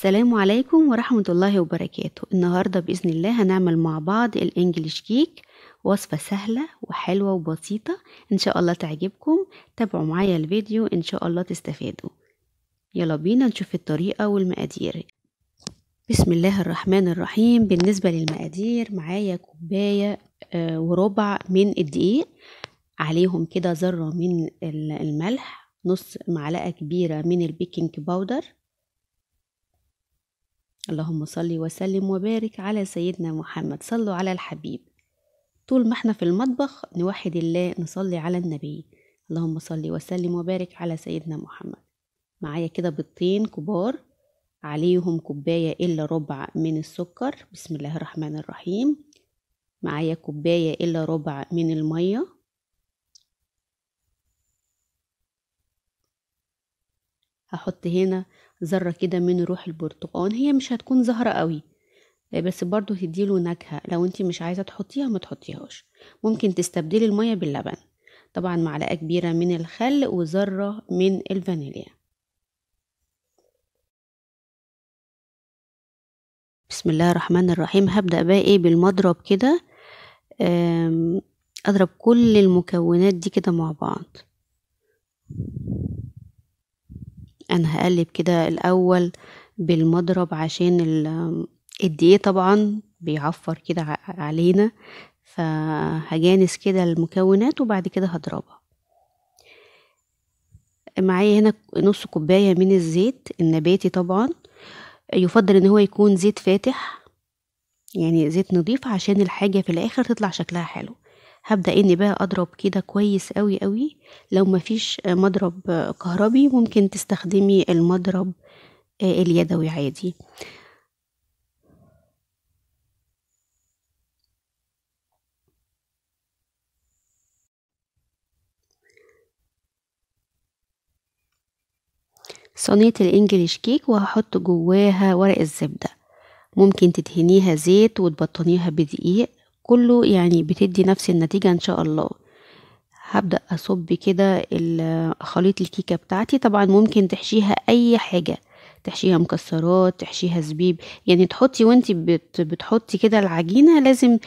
السلام عليكم ورحمة الله وبركاته النهاردة بإذن الله هنعمل مع بعض الإنجليش كيك وصفة سهلة وحلوة وبسيطة إن شاء الله تعجبكم تابعوا معايا الفيديو إن شاء الله تستفادوا يلا بينا نشوف الطريقة والمقادير بسم الله الرحمن الرحيم بالنسبة للمقادير معايا كوباية آه، وربع من الدقيق عليهم كده ذرة من الملح نص معلقة كبيرة من البيكنج باودر اللهم صل وسلم وبارك على سيدنا محمد صلوا على الحبيب طول ما احنا في المطبخ نوحد الله نصلي على النبي اللهم صل وسلم وبارك على سيدنا محمد معايا كده بيضتين كبار عليهم كوباية إلا ربع من السكر بسم الله الرحمن الرحيم معايا كوباية إلا ربع من المية هحط هنا ذرة كده من روح البرتقال هي مش هتكون زهرة قوي آه، بس برضو تديله نكهة لو انت مش عايزة تحطيها ما تحطيهاش ممكن تستبدلي المية باللبن طبعا معلقة كبيرة من الخل وذرة من الفانيليا بسم الله الرحمن الرحيم هبدأ بقى ايه بالمضرب كده اضرب كل المكونات دي كده مع بعض انا هقلب كده الاول بالمضرب عشان الدقيق طبعا بيعفر كده علينا فهجانس كده المكونات وبعد كده هضربها معايا هنا نص كوباية من الزيت النباتي طبعا يفضل ان هو يكون زيت فاتح يعني زيت نضيف عشان الحاجة في الاخر تطلع شكلها حلو هبدأ اني بقى اضرب كده كويس قوي قوي لو مفيش مضرب كهربي ممكن تستخدمي المضرب آه، اليدوي عادي صينية الانجليش كيك وهحط جواها ورق الزبدة ممكن تدهنيها زيت وتبطنيها بدقيق كله يعني بتدي نفس النتيجة ان شاء الله هبدأ أصب كده خليط الكيكة بتاعتي طبعا ممكن تحشيها أي حاجة تحشيها مكسرات تحشيها زبيب يعني تحطي وانت بت بتحطي كده العجينة لازم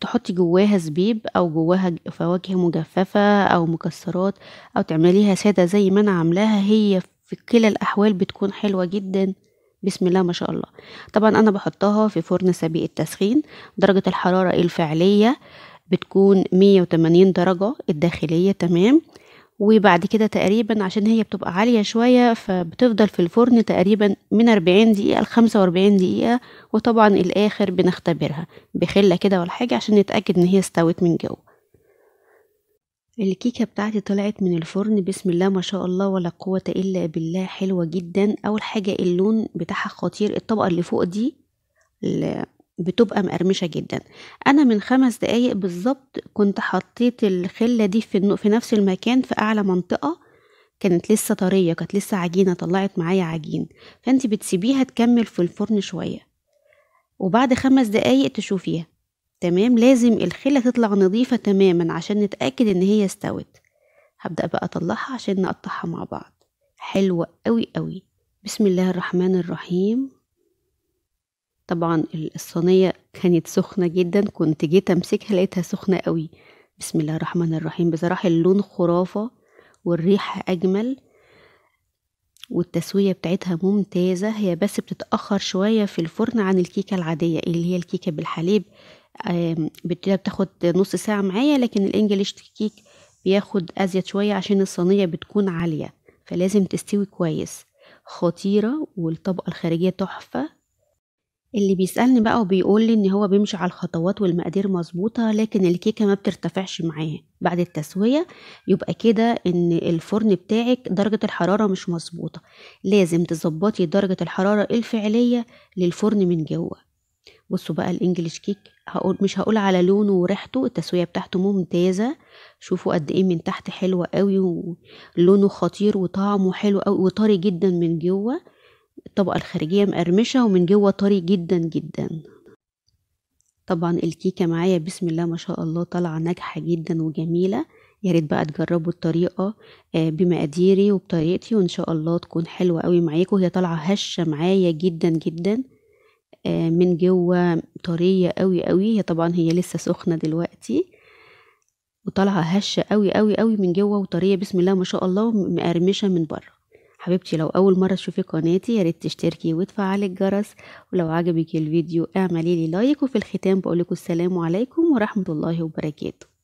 تحطي جواها زبيب أو جواها فواكه مجففة أو مكسرات أو تعمليها سادة زي ما أنا عاملاها هي في كلا الأحوال بتكون حلوة جدا بسم الله ما شاء الله طبعا انا بحطها في فرن سبيق التسخين درجة الحرارة الفعلية بتكون 180 درجة الداخلية تمام وبعد كده تقريبا عشان هي بتبقى عالية شوية فبتفضل في الفرن تقريبا من 40 دقيقة ل 45 دقيقة وطبعا الآخر بنختبرها بخلة كده ولا حاجة عشان نتأكد إن هي استوت من جوه الكيكة بتاعتي طلعت من الفرن بسم الله ما شاء الله ولا قوة إلا بالله حلوة جدا أول حاجة اللون بتاعها خطير الطبقة اللي فوق دي بتبقى مقرمشة جدا أنا من خمس دقايق بالظبط كنت حطيت الخلة دي في, في نفس المكان في أعلى منطقة كانت لسه طرية كانت لسه عجينة طلعت معايا عجين فأنت بتسيبيها تكمل في الفرن شوية وبعد خمس دقايق تشوفيها تمام لازم الخلة تطلع نظيفة تماما عشان نتأكد ان هي استوت هبدأ بقى اطلعها عشان نقطعها مع بعض حلوة قوي قوي بسم الله الرحمن الرحيم طبعا الصينية كانت سخنة جدا كنت جيت امسكها لقيتها سخنة قوي بسم الله الرحمن الرحيم بصراحة اللون خرافة والريحة اجمل والتسوية بتاعتها ممتازة هي بس بتتأخر شوية في الفرن عن الكيكة العادية اللي هي الكيكة بالحليب بتاخد نص ساعة معايا لكن الانجليش كيك بياخد أزيد شوية عشان الصينية بتكون عالية فلازم تستوي كويس خطيرة والطبقة الخارجية تحفة اللي بيسألني بقى وبيقول لي إن هو بيمشي على الخطوات والمقادير مظبوطة لكن الكيكة ما بترتفعش معاه بعد التسوية يبقى كده إن الفرن بتاعك درجة الحرارة مش مظبوطة لازم تظبطي درجة الحرارة الفعلية للفرن من جوه بصوا بقى الإنجليش كيك هقول مش هقول على لونه وريحته التسويه بتاعته ممتازه شوفوا قد ايه من تحت حلوه قوي ولونه خطير وطعمه حلو قوي وطري جدا من جوه الطبقه الخارجيه مقرمشه ومن جوه طري جدا جدا طبعا الكيكه معايا بسم الله ما شاء الله طالعه ناجحه جدا وجميله يا ريت بقى تجربوا الطريقه آه، بمقاديري وبطريقتي وان شاء الله تكون حلوه قوي معاكم هي طالعه هشه معايا جدا جدا آه، من جوه طرية قوي قوي هي طبعا هي لسه سخنة دلوقتي وطالعة هشة قوي قوي قوي من جوه وطرية بسم الله ما شاء الله ومقرمشة من بره حبيبتي لو أول مرة تشوفي قناتي يا ريت تشتركي وتفعلي الجرس ولو عجبك الفيديو اعملي لي لايك وفي الختام بقولكم السلام عليكم ورحمة الله وبركاته